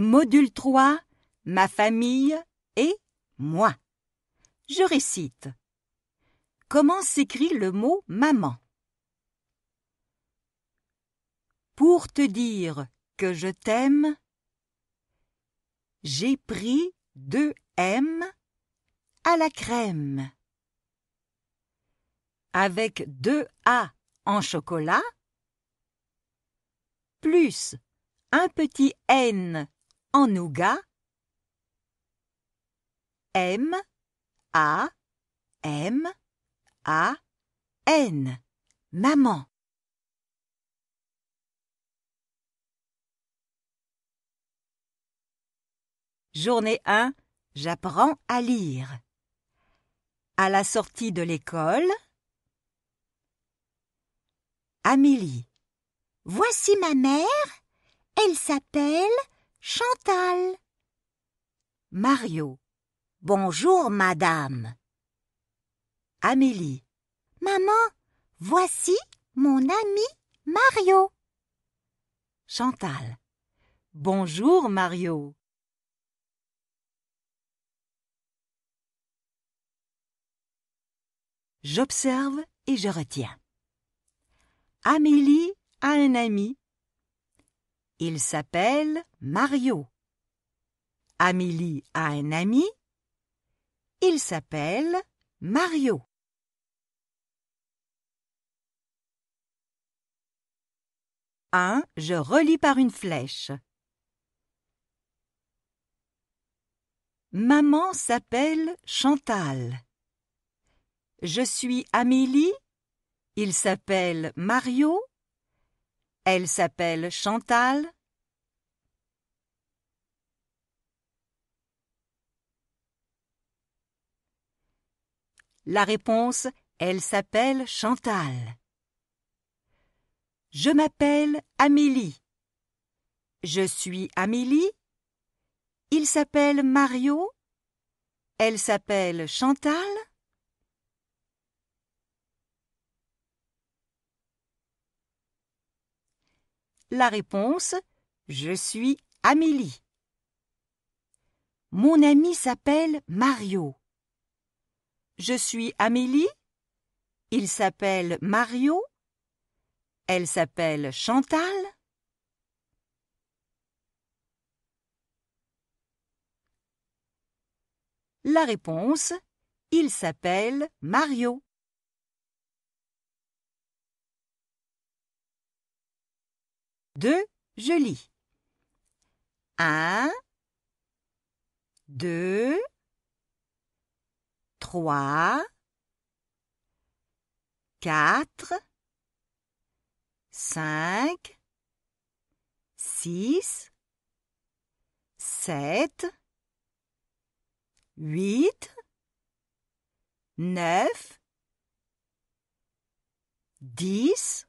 Module 3 Ma famille et moi. Je récite. Comment s'écrit le mot maman Pour te dire que je t'aime, j'ai pris deux M à la crème. Avec deux A en chocolat, plus un petit N en M A M A N Maman Journée 1 J'apprends à lire. À la sortie de l'école Amélie Voici ma mère. Elle s'appelle Chantal. Mario. Bonjour, madame. Amélie. Maman, voici mon ami Mario. Chantal. Bonjour, Mario. J'observe et je retiens. Amélie a un ami il s'appelle Mario. Amélie a un ami. Il s'appelle Mario. Un, Je relis par une flèche. Maman s'appelle Chantal. Je suis Amélie. Il s'appelle Mario. Elle s'appelle Chantal. La réponse Elle s'appelle Chantal. Je m'appelle Amélie. Je suis Amélie. Il s'appelle Mario. Elle s'appelle Chantal. la réponse Je suis Amélie. Mon ami s'appelle Mario. Je suis Amélie. Il s'appelle Mario. Elle s'appelle Chantal. La réponse Il s'appelle Mario. Deux, je lis. Un, deux, trois, quatre, cinq, six, sept, huit, neuf, dix,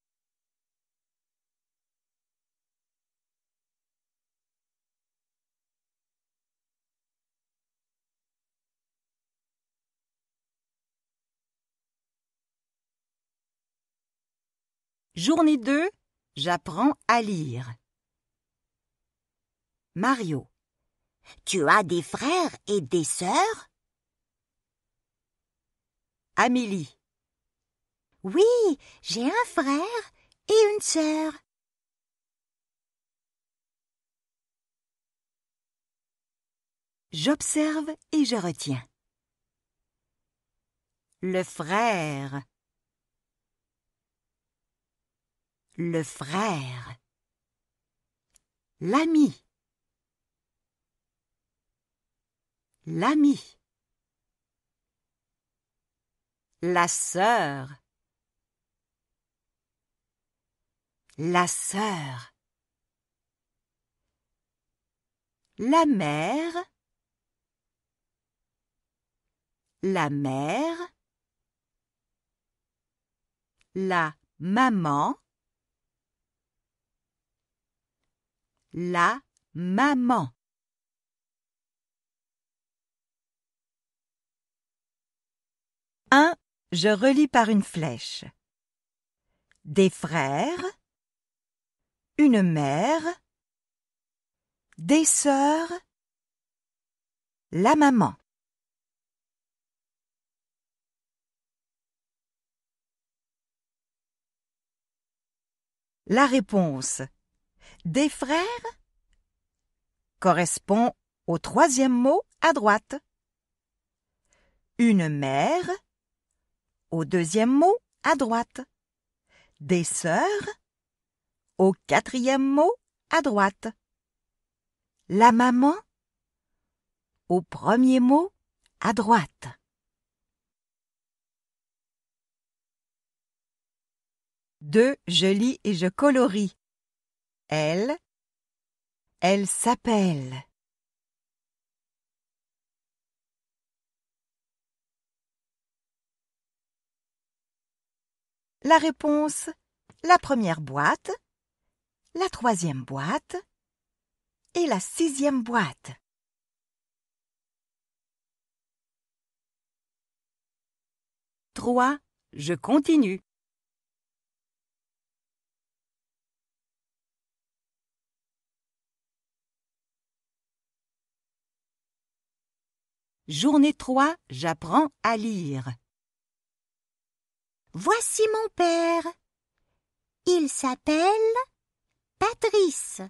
Journée 2 J'apprends à lire. Mario. Tu as des frères et des sœurs Amélie. Oui, j'ai un frère et une sœur. J'observe et je retiens. Le frère. le frère, l'ami, l'ami, la sœur, la sœur, la mère, la mère, la maman, La maman. Un, Je relis par une flèche. Des frères. Une mère. Des sœurs. La maman. La réponse des frères correspond au troisième mot à droite. Une mère au deuxième mot à droite. Des sœurs au quatrième mot à droite. La maman au premier mot à droite. Deux, je lis et je colorie. Elle. Elle s'appelle. La réponse la première boîte, la troisième boîte et la sixième boîte. Trois, je continue. Journée 3, j'apprends à lire. Voici mon père. Il s'appelle Patrice.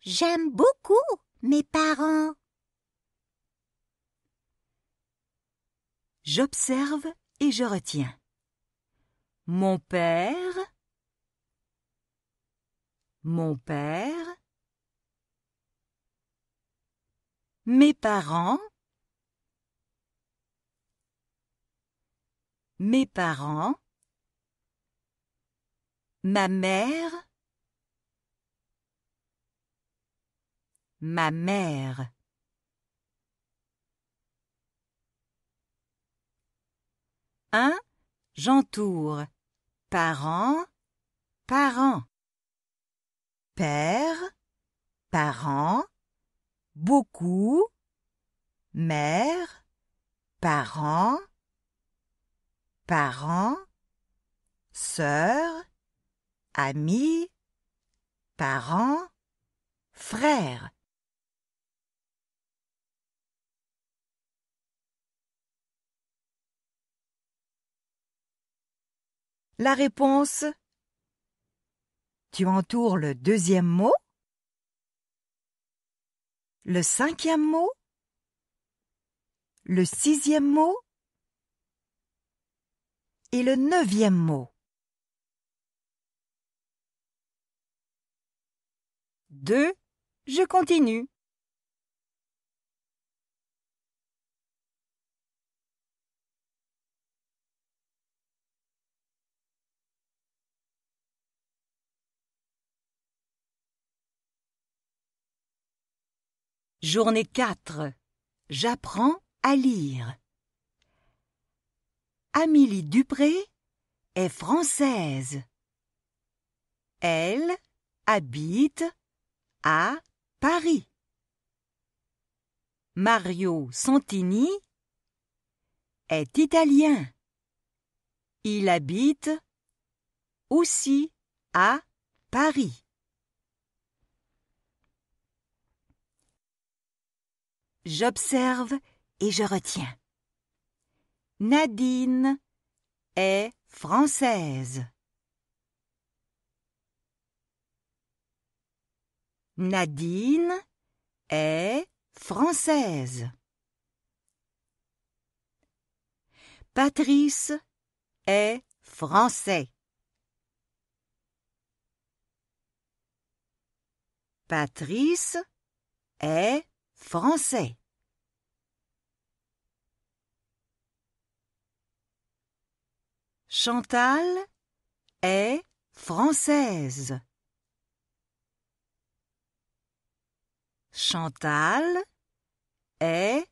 J'aime beaucoup mes parents. J'observe et je retiens. Mon père, mon père, Mes parents. Mes parents. Ma mère. Ma mère. Un, J'entoure. Parents. Parents. Père. Parents beaucoup, mère, parents, parents, sœurs, amis, parents, frères. La réponse Tu entoures le deuxième mot le cinquième mot, le sixième mot et le neuvième mot. Deux, je continue. Journée 4. J'apprends à lire. Amélie Dupré est française. Elle habite à Paris. Mario Santini est italien. Il habite aussi à Paris. J'observe et je retiens. Nadine est française. Nadine est française. Patrice est français. Patrice est français. Chantal est française. Chantal est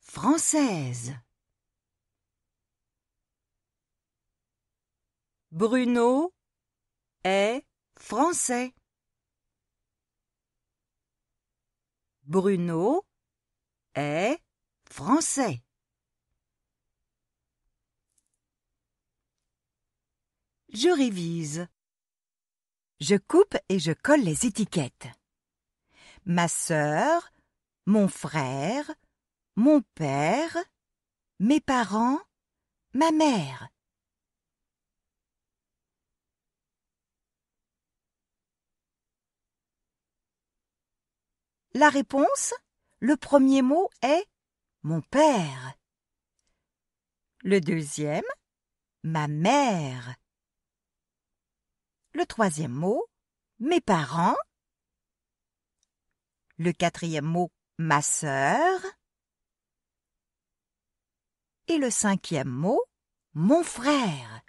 française. Bruno est français. Bruno est français. Je révise. Je coupe et je colle les étiquettes. Ma sœur, mon frère, mon père, mes parents, ma mère. La réponse le premier mot est mon père. Le deuxième, ma mère. Le troisième mot, mes parents. Le quatrième mot, ma sœur. Et le cinquième mot, mon frère.